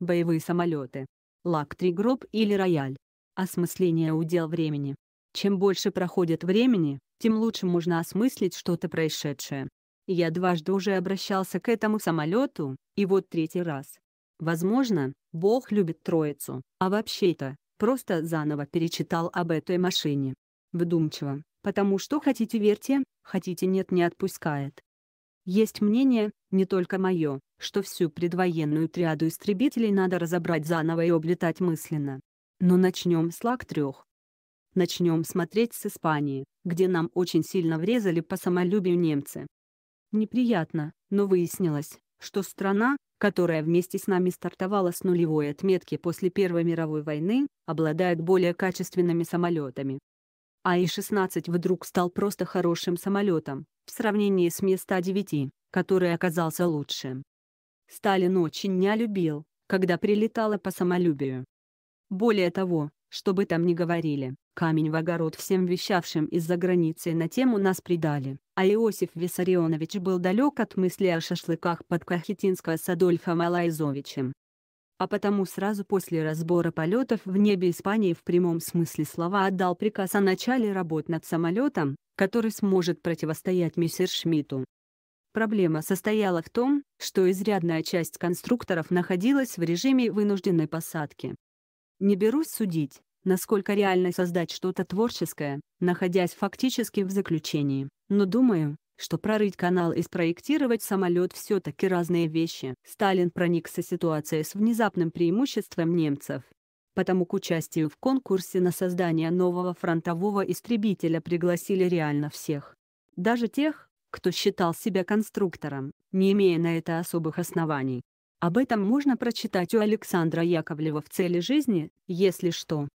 боевые самолеты, лак гроб или рояль. Осмысление удел времени. Чем больше проходит времени, тем лучше можно осмыслить что-то происшедшее. Я дважды уже обращался к этому самолету, и вот третий раз. Возможно, Бог любит Троицу, а вообще-то, просто заново перечитал об этой машине. Вдумчиво, потому что хотите верьте, хотите нет не отпускает. Есть мнение, не только мое, что всю предвоенную триаду истребителей надо разобрать заново и облетать мысленно. Но начнем с ЛАГ-3. Начнем смотреть с Испании, где нам очень сильно врезали по самолюбию немцы. Неприятно, но выяснилось, что страна, которая вместе с нами стартовала с нулевой отметки после Первой мировой войны, обладает более качественными самолетами. А и 16 вдруг стал просто хорошим самолетом, в сравнении с Ми-109, который оказался лучшим. Сталин очень не любил, когда прилетало по самолюбию. Более того, что бы там ни говорили, камень в огород всем вещавшим из-за границы на тему нас предали, а Иосиф Виссарионович был далек от мысли о шашлыках под Кахетинского с Адольфом Алайзовичем а потому сразу после разбора полетов в небе Испании в прямом смысле слова отдал приказ о начале работ над самолетом, который сможет противостоять Шмиту. Проблема состояла в том, что изрядная часть конструкторов находилась в режиме вынужденной посадки. Не берусь судить, насколько реально создать что-то творческое, находясь фактически в заключении, но думаю, что прорыть канал и спроектировать самолет все-таки разные вещи. Сталин проникся ситуацией с внезапным преимуществом немцев. Потому к участию в конкурсе на создание нового фронтового истребителя пригласили реально всех. Даже тех, кто считал себя конструктором, не имея на это особых оснований. Об этом можно прочитать у Александра Яковлева в «Цели жизни», если что.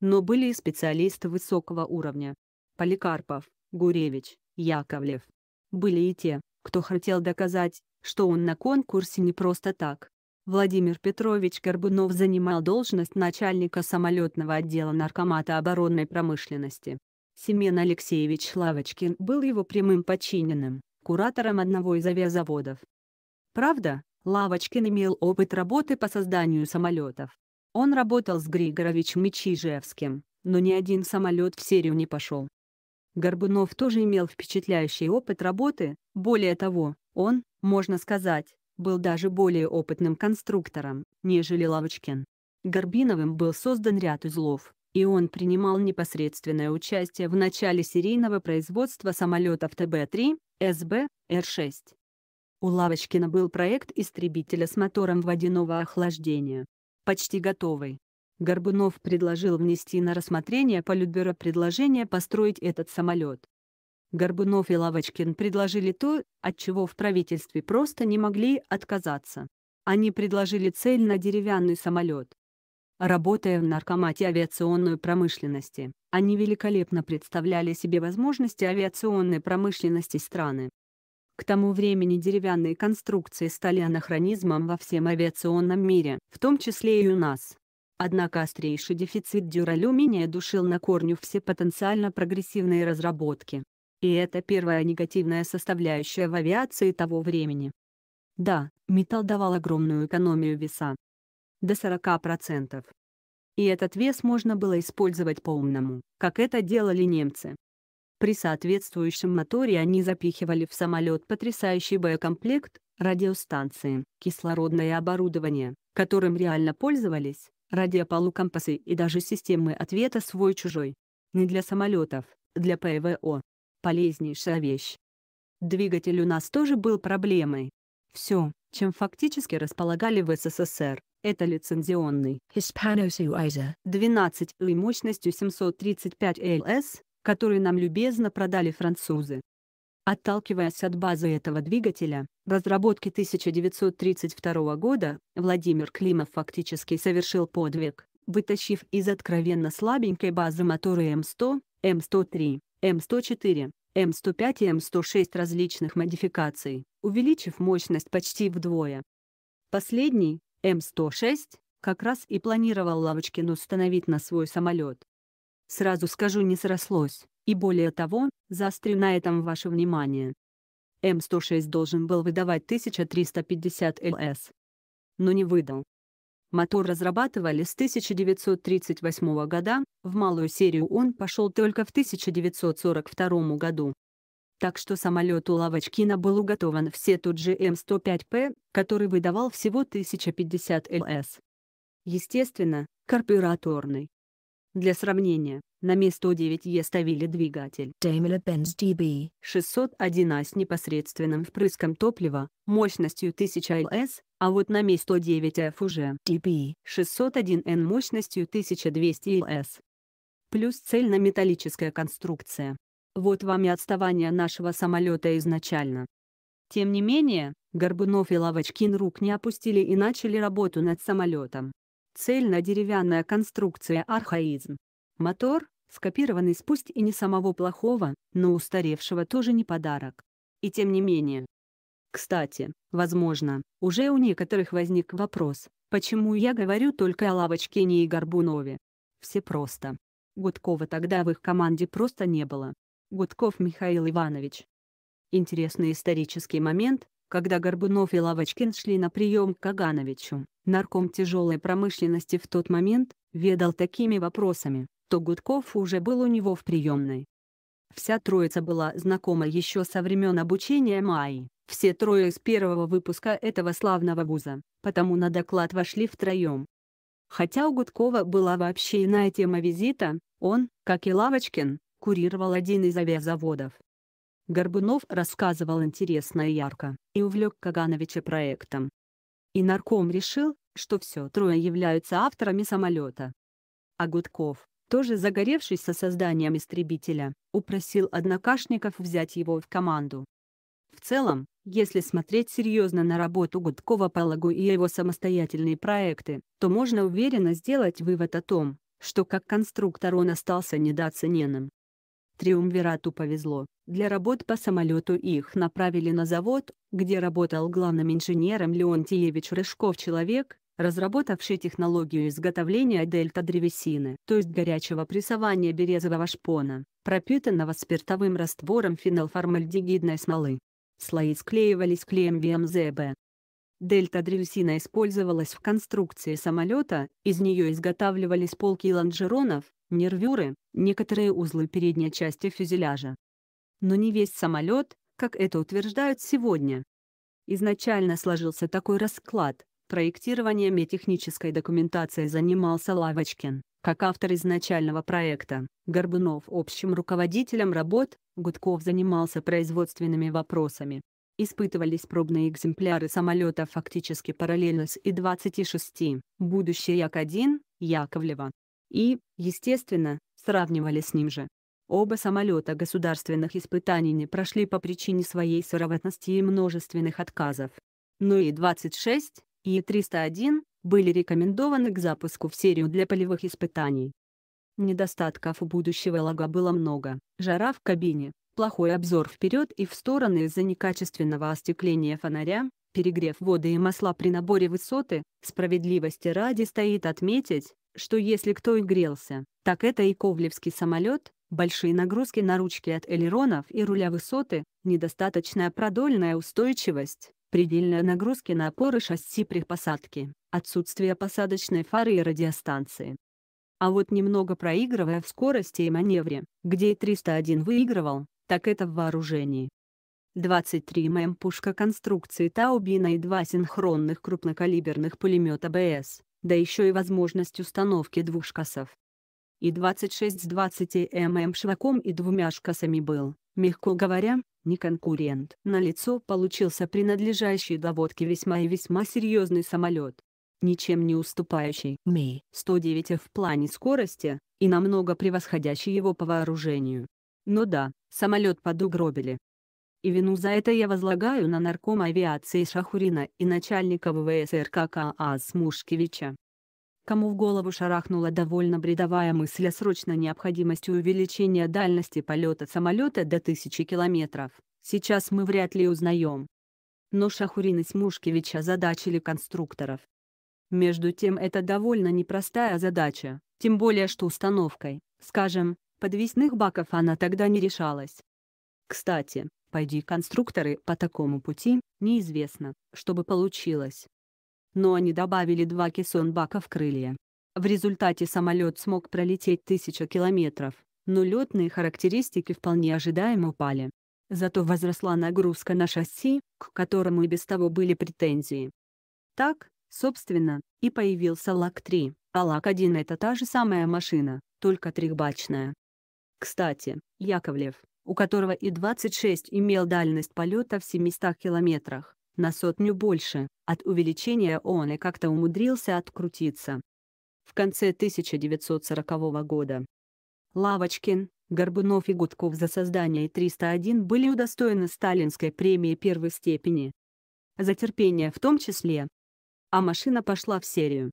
Но были и специалисты высокого уровня. Поликарпов, Гуревич, Яковлев, были и те, кто хотел доказать, что он на конкурсе не просто так. Владимир Петрович Горбунов занимал должность начальника самолетного отдела Наркомата оборонной промышленности. Семен Алексеевич Лавочкин был его прямым подчиненным, куратором одного из авиазаводов. Правда, Лавочкин имел опыт работы по созданию самолетов. Он работал с Григоровичем Мичижевским, но ни один самолет в серию не пошел. Горбунов тоже имел впечатляющий опыт работы, более того, он, можно сказать, был даже более опытным конструктором, нежели Лавочкин. Горбиновым был создан ряд узлов, и он принимал непосредственное участие в начале серийного производства самолетов ТБ-3, СБ, Р-6. У Лавочкина был проект истребителя с мотором водяного охлаждения, почти готовый. Горбунов предложил внести на рассмотрение Политбюро предложение построить этот самолет. Горбунов и Лавочкин предложили то, от чего в правительстве просто не могли отказаться. Они предложили цель на деревянный самолет. Работая в наркомате авиационной промышленности, они великолепно представляли себе возможности авиационной промышленности страны. К тому времени деревянные конструкции стали анахронизмом во всем авиационном мире, в том числе и у нас. Однако острейший дефицит дюралюминия душил на корню все потенциально прогрессивные разработки. И это первая негативная составляющая в авиации того времени. Да, металл давал огромную экономию веса. До 40%. И этот вес можно было использовать по-умному, как это делали немцы. При соответствующем моторе они запихивали в самолет потрясающий боекомплект, радиостанции, кислородное оборудование, которым реально пользовались, радиополукомпасы и даже системы ответа свой-чужой. Не для самолетов, для ПВО. Полезнейшая вещь. Двигатель у нас тоже был проблемой. Все, чем фактически располагали в СССР, это лицензионный Hispano-Suiza 12 и мощностью 735 ЛС, который нам любезно продали французы. Отталкиваясь от базы этого двигателя, в разработке 1932 года Владимир Климов фактически совершил подвиг, вытащив из откровенно слабенькой базы моторы М100, М103, М104, М105 и М106 различных модификаций, увеличив мощность почти вдвое. Последний, М106, как раз и планировал Лавочкин установить на свой самолет. Сразу скажу не срослось, и более того, заострю на этом ваше внимание. М106 должен был выдавать 1350 ЛС. Но не выдал. Мотор разрабатывали с 1938 года, в малую серию он пошел только в 1942 году. Так что самолету Лавочкина был уготован все тот же М105П, который выдавал всего 1050 ЛС. Естественно, карбюраторный. Для сравнения, на Ми-109Е ставили двигатель Daimler-Benz DB 601 с непосредственным впрыском топлива, мощностью 1000 ЛС, а вот на Ми-109F уже DB 601N мощностью 1200 ЛС. Плюс цельнометаллическая конструкция. Вот вам и отставание нашего самолета изначально. Тем не менее, Горбунов и Лавочкин рук не опустили и начали работу над самолетом. Цельно-деревянная конструкция архаизм. Мотор, скопированный с пусть и не самого плохого, но устаревшего тоже не подарок. И тем не менее. Кстати, возможно, уже у некоторых возник вопрос, почему я говорю только о Лавочкине и Горбунове. Все просто. Гудкова тогда в их команде просто не было. Гудков Михаил Иванович. Интересный исторический момент, когда Горбунов и Лавочкин шли на прием к Кагановичу, нарком тяжелой промышленности в тот момент, ведал такими вопросами то Гудков уже был у него в приемной. Вся троица была знакома еще со времен обучения Майи, все трое из первого выпуска этого славного вуза, потому на доклад вошли втроем. Хотя у Гудкова была вообще иная тема визита, он, как и Лавочкин, курировал один из авиазаводов. Горбунов рассказывал интересно и ярко, и увлек Кагановича проектом. И нарком решил, что все трое являются авторами самолета. А Гудков, тоже со созданием истребителя, упросил однокашников взять его в команду. В целом, если смотреть серьезно на работу Гудкова по лагу и его самостоятельные проекты, то можно уверенно сделать вывод о том, что как конструктор он остался недооцененным. Триумвирату повезло. Для работ по самолету их направили на завод, где работал главным инженером Леонтьевич Рыжков человек, разработавший технологию изготовления дельта-древесины, то есть горячего прессования березового шпона, пропитанного спиртовым раствором фенолформальдегидной смолы. Слои склеивались клеем ВМЗБ. Дельта-древесина использовалась в конструкции самолета, из нее изготавливались полки лонжеронов, нервюры, некоторые узлы передней части фюзеляжа. Но не весь самолет, как это утверждают сегодня. Изначально сложился такой расклад, Проектированием и технической документацией занимался Лавочкин, как автор изначального проекта, Горбунов общим руководителем работ, Гудков занимался производственными вопросами. Испытывались пробные экземпляры самолета фактически параллельно с И-26, будущий Як-1, Яковлева. И, естественно, сравнивали с ним же. Оба самолета государственных испытаний не прошли по причине своей сыроватности и множественных отказов. Но И-26, и 301 были рекомендованы к запуску в серию для полевых испытаний. Недостатков у будущего лага было много. Жара в кабине, плохой обзор вперед и в стороны из-за некачественного остекления фонаря, перегрев воды и масла при наборе высоты, справедливости ради стоит отметить, что если кто и грелся, так это и ковлевский самолет, большие нагрузки на ручки от элеронов и руля высоты, недостаточная продольная устойчивость, предельной нагрузки на опоры шасси при посадке, отсутствие посадочной фары и радиостанции. А вот немного проигрывая в скорости и маневре, где и 301 выигрывал, так это в вооружении. 23 ММ пушка конструкции Таубина и два синхронных крупнокалиберных пулемета БС, да еще и возможность установки двух шкасов. И 26 с 20 ММ шваком и двумя шкасами был, мягко говоря, не конкурент. На лицо получился принадлежащий до весьма и весьма серьезный самолет, ничем не уступающий Ми-109 в плане скорости, и намного превосходящий его по вооружению. Но да, самолет подугробили. И вину за это я возлагаю на наркома авиации Шахурина и начальника ВВС РКК Асмушкевича. Кому в голову шарахнула довольно бредовая мысль о срочной необходимости увеличения дальности полета самолета до тысячи километров, сейчас мы вряд ли узнаем. Но Шахурин и Смушкевич озадачили конструкторов. Между тем это довольно непростая задача, тем более что установкой, скажем, подвесных баков она тогда не решалась. Кстати, пойди конструкторы по такому пути, неизвестно, чтобы получилось но они добавили два кессон-бака в крылья. В результате самолет смог пролететь тысяча километров, но летные характеристики вполне ожидаемо упали. Зато возросла нагрузка на шасси, к которому и без того были претензии. Так, собственно, и появился ЛАК-3, а ЛАК-1 — это та же самая машина, только трехбачная. Кстати, Яковлев, у которого И-26 имел дальность полета в 700 километрах, на сотню больше, от увеличения он и как-то умудрился открутиться. В конце 1940 года Лавочкин, Горбунов и Гудков за создание 301 были удостоены сталинской премии первой степени. За терпение в том числе. А машина пошла в серию.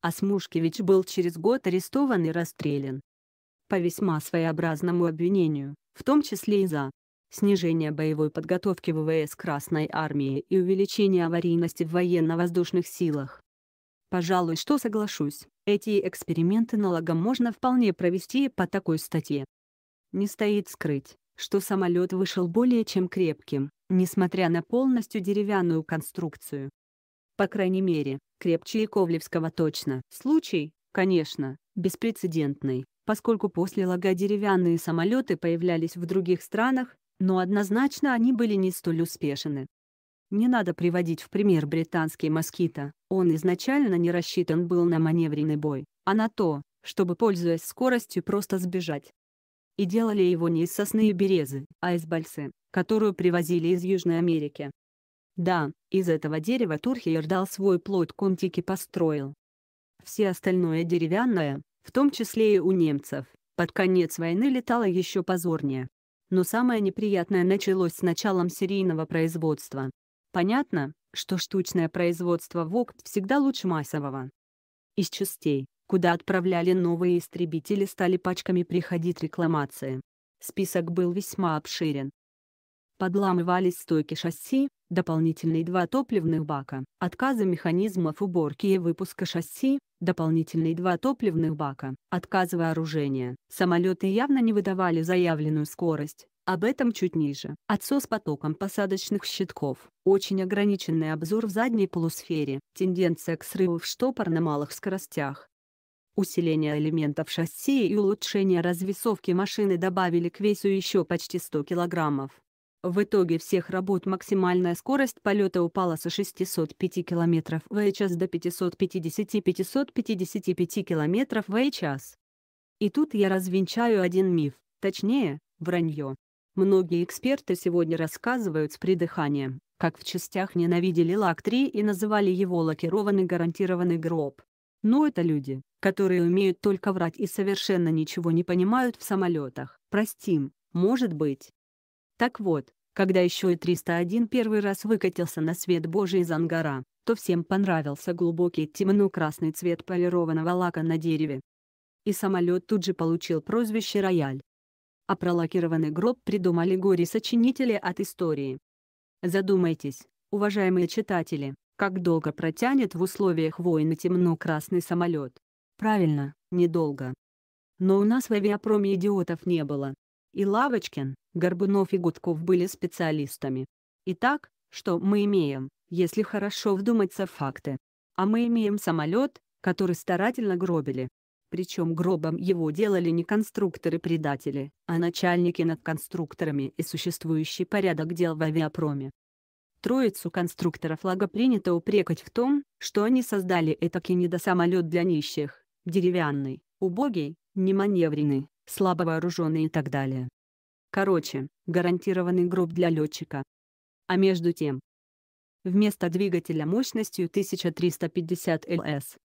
А Асмушкевич был через год арестован и расстрелян. По весьма своеобразному обвинению, в том числе и за снижение боевой подготовки ВВС Красной Армии и увеличение аварийности в военно-воздушных силах. Пожалуй, что соглашусь, эти эксперименты налогом можно вполне провести по такой статье. Не стоит скрыть, что самолет вышел более чем крепким, несмотря на полностью деревянную конструкцию. По крайней мере, крепче Яковлевского точно. Случай, конечно, беспрецедентный, поскольку после лага деревянные самолеты появлялись в других странах, но однозначно они были не столь успешны. Не надо приводить в пример британский «Москита», он изначально не рассчитан был на маневренный бой, а на то, чтобы, пользуясь скоростью, просто сбежать. И делали его не из сосны и березы, а из бальсы, которую привозили из Южной Америки. Да, из этого дерева Турхиер дал свой плод комтики построил. Все остальное деревянное, в том числе и у немцев, под конец войны летало еще позорнее. Но самое неприятное началось с началом серийного производства. Понятно, что штучное производство ВОКТ всегда лучше массового. Из частей, куда отправляли новые истребители, стали пачками приходить рекламации. Список был весьма обширен, подламывались стойки шасси, дополнительные два топливных бака, отказы механизмов уборки и выпуска шасси, дополнительные два топливных бака, отказы вооружения. Самолеты явно не выдавали заявленную скорость. Об этом чуть ниже. Отсос потоком посадочных щитков. Очень ограниченный обзор в задней полусфере. Тенденция к срыву в штопор на малых скоростях. Усиление элементов шасси и улучшение развесовки машины добавили к весу еще почти 100 килограммов. В итоге всех работ максимальная скорость полета упала со 605 км в час до 550-555 км в час. И тут я развенчаю один миф, точнее, вранье. Многие эксперты сегодня рассказывают с придыханием, как в частях ненавидели ЛАК-3 и называли его лакированный гарантированный гроб. Но это люди, которые умеют только врать и совершенно ничего не понимают в самолетах. Простим, может быть, так вот, когда еще и 301 первый раз выкатился на свет Божий из ангара, то всем понравился глубокий темно-красный цвет полированного лака на дереве. И самолет тут же получил прозвище «Рояль». А пролакированный гроб придумали горе-сочинители от истории. Задумайтесь, уважаемые читатели, как долго протянет в условиях войны темно-красный самолет. Правильно, недолго. Но у нас в авиапроме идиотов не было. И Лавочкин, Горбунов и Гудков были специалистами. Итак, что мы имеем, если хорошо вдуматься в факты? А мы имеем самолет, который старательно гробили. Причем гробом его делали не конструкторы-предатели, а начальники над конструкторами и существующий порядок дел в авиапроме. Троицу конструкторов лага принято упрекать в том, что они создали этакий недосамолет для нищих, деревянный, убогий, неманевренный, слабо вооруженные и так далее. Короче, гарантированный гроб для летчика. А между тем, вместо двигателя мощностью 1350 ЛС,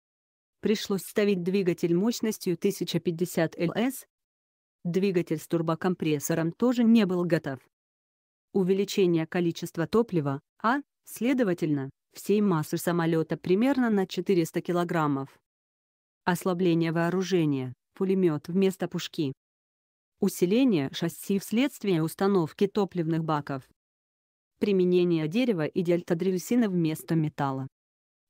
пришлось ставить двигатель мощностью 1050 ЛС. Двигатель с турбокомпрессором тоже не был готов. Увеличение количества топлива, а, следовательно, всей массы самолета примерно на 400 килограммов. Ослабление вооружения пулемет вместо пушки. Усиление шасси вследствие установки топливных баков. Применение дерева и дельтадрельсина вместо металла.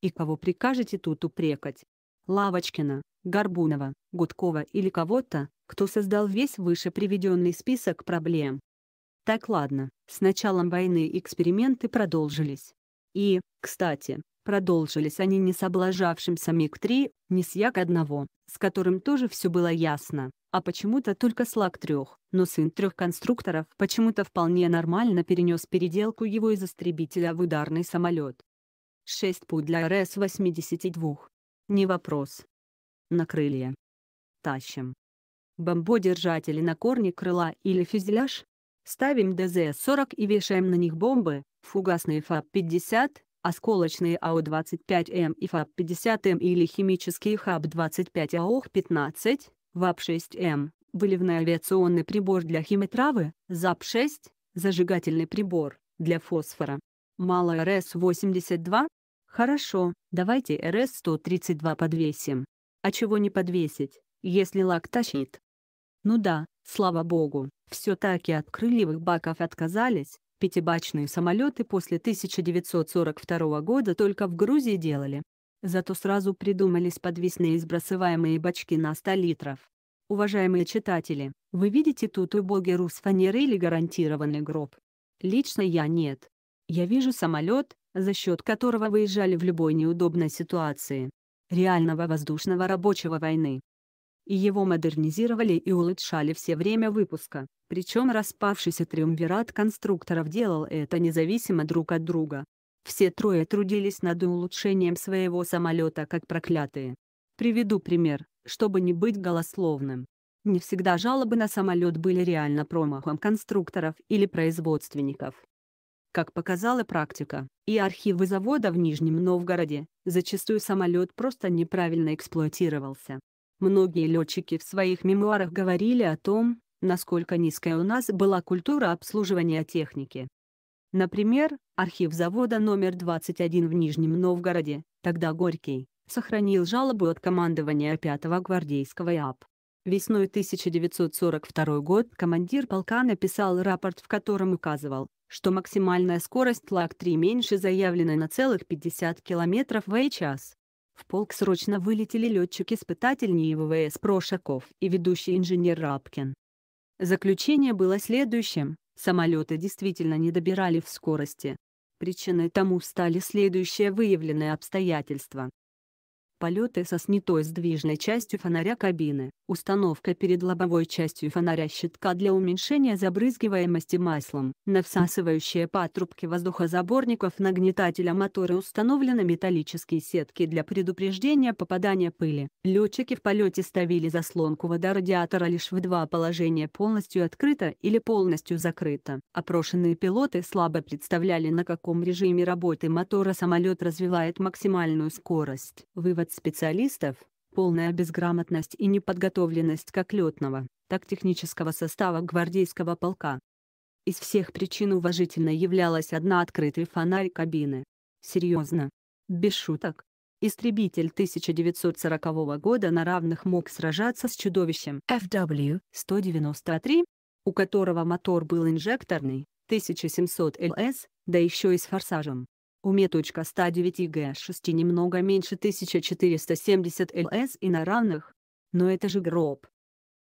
И кого прикажете тут упрекать? Лавочкина, Горбунова, Гудкова или кого-то, кто создал весь выше приведенный список проблем. Так ладно, с началом войны эксперименты продолжились. И, кстати, Продолжились они не с облажавшимся МиГ-3, не с Як-1, с которым тоже все было ясно, а почему-то только с Лак-3, но сын трех конструкторов почему-то вполне нормально перенес переделку его из истребителя в ударный самолет. 6 пут для РС-82. Не вопрос. На крылья. Тащим. Бомбодержатели на корне крыла или фюзеляж? Ставим ДЗ-40 и вешаем на них бомбы, фугасные ФАП-50, осколочные АО-25М и ФАП-50М или химические ХАП-25АОХ-15, ВАП-6М, а выливной авиационный прибор для химитравы, ЗАП-6, зажигательный прибор, для фосфора. Мало РС-82? Хорошо, давайте РС-132 подвесим. А чего не подвесить, если лак тащит? Ну да, слава богу, все-таки от крыльевых баков отказались, Пятибачные самолеты после 1942 года только в Грузии делали. Зато сразу придумались подвесные сбрасываемые бачки на 100 литров. Уважаемые читатели, вы видите тут убогий с фанеры или гарантированный гроб? Лично я нет. Я вижу самолет, за счет которого выезжали в любой неудобной ситуации. Реального воздушного рабочего войны. И его модернизировали и улучшали все время выпуска. Причем распавшийся триумвират конструкторов делал это независимо друг от друга. Все трое трудились над улучшением своего самолета как проклятые. Приведу пример, чтобы не быть голословным. Не всегда жалобы на самолет были реально промахом конструкторов или производственников. Как показала практика, и архивы завода в Нижнем Новгороде, зачастую самолет просто неправильно эксплуатировался. Многие летчики в своих мемуарах говорили о том, насколько низкая у нас была культура обслуживания техники. Например, архив завода номер 21 в Нижнем Новгороде, тогда Горький, сохранил жалобу от командования 5-го гвардейского ИАП. Весной 1942 год командир полка написал рапорт, в котором указывал, что максимальная скорость ЛАГ-3 меньше заявленной на целых 50 км в час. В полк срочно вылетели летчик-испытатель НИИ ВВС Прошаков и ведущий инженер Рапкин. Заключение было следующим. Самолеты действительно не добирали в скорости. Причиной тому стали следующие выявленные обстоятельства полеты со снятой сдвижной частью фонаря кабины, установка перед лобовой частью фонаря щитка для уменьшения забрызгиваемости маслом. На всасывающие патрубки воздухозаборников нагнетателя мотора установлены металлические сетки для предупреждения попадания пыли. Летчики в полете ставили заслонку водорадиатора лишь в два положения полностью открыто или полностью закрыто. Опрошенные пилоты слабо представляли на каком режиме работы мотора самолет развивает максимальную скорость. Вывод от специалистов, полная безграмотность и неподготовленность как летного, так технического состава гвардейского полка. Из всех причин уважительно являлась одна открытый фонарь кабины. Серьезно. Без шуток. Истребитель 1940 года на равных мог сражаться с чудовищем FW-193, у которого мотор был инжекторный, 1700 ЛС, да еще и с форсажем. Уме.109 ИГ-6 немного меньше 1470 ЛС и на равных. Но это же гроб.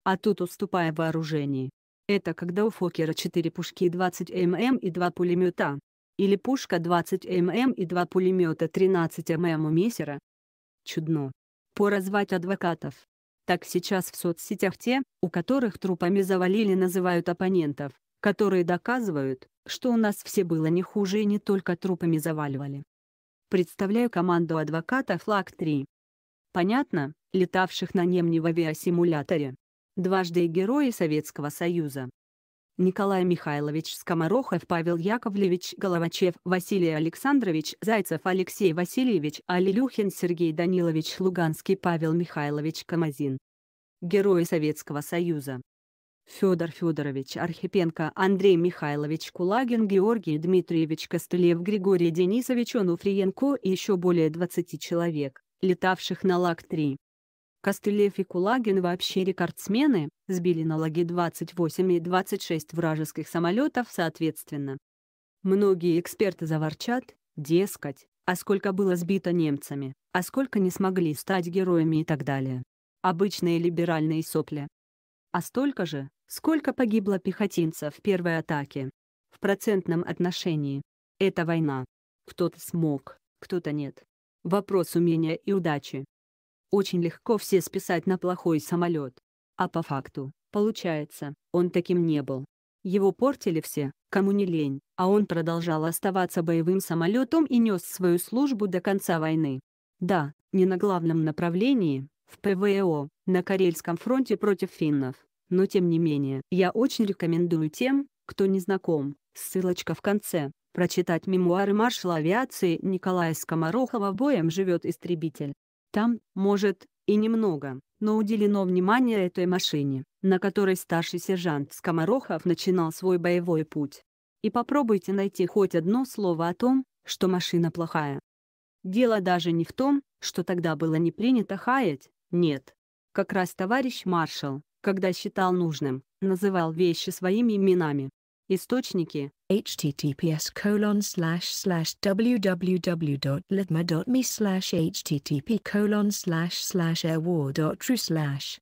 А тут уступая вооружении. Это когда у Фокера 4 пушки 20 мм и 2 пулемета. Или пушка 20 мм и 2 пулемета 13 мм у Мессера. Чудно. Поразвать адвокатов. Так сейчас в соцсетях те, у которых трупами завалили называют оппонентов, которые доказывают, что у нас все было не хуже и не только трупами заваливали. Представляю команду адвоката «Флаг-3». Понятно, летавших на Немне в авиасимуляторе. Дважды герои Советского Союза. Николай Михайлович Скоморохов, Павел Яковлевич Головачев, Василий Александрович Зайцев, Алексей Васильевич Алилюхин, Сергей Данилович Луганский, Павел Михайлович Камазин. Герои Советского Союза. Федор Федорович Архипенко, Андрей Михайлович Кулагин, Георгий Дмитриевич Костылев, Григорий Денисович Онуфриенко и еще более 20 человек, летавших на ЛАГ-3. Костылев и Кулагин вообще рекордсмены, сбили на Лаге 28 и 26 вражеских самолетов соответственно. Многие эксперты заворчат, дескать, а сколько было сбито немцами, а сколько не смогли стать героями и так далее. Обычные либеральные сопли. А столько же, Сколько погибло пехотинцев в первой атаке? В процентном отношении. Это война. Кто-то смог, кто-то нет. Вопрос умения и удачи. Очень легко все списать на плохой самолет. А по факту, получается, он таким не был. Его портили все, кому не лень, а он продолжал оставаться боевым самолетом и нес свою службу до конца войны. Да, не на главном направлении, в ПВО, на Карельском фронте против финнов, но тем не менее, я очень рекомендую тем, кто не знаком, ссылочка в конце, прочитать мемуары маршала авиации Николая Скоморохова «Боем живет истребитель». Там, может, и немного, но уделено внимание этой машине, на которой старший сержант Скоморохов начинал свой боевой путь. И попробуйте найти хоть одно слово о том, что машина плохая. Дело даже не в том, что тогда было не принято хаять, нет. Как раз товарищ маршал, когда считал нужным, называл вещи своими именами. Источники https colon slash slash www.litma.me slash http colon slash slash award.ru slash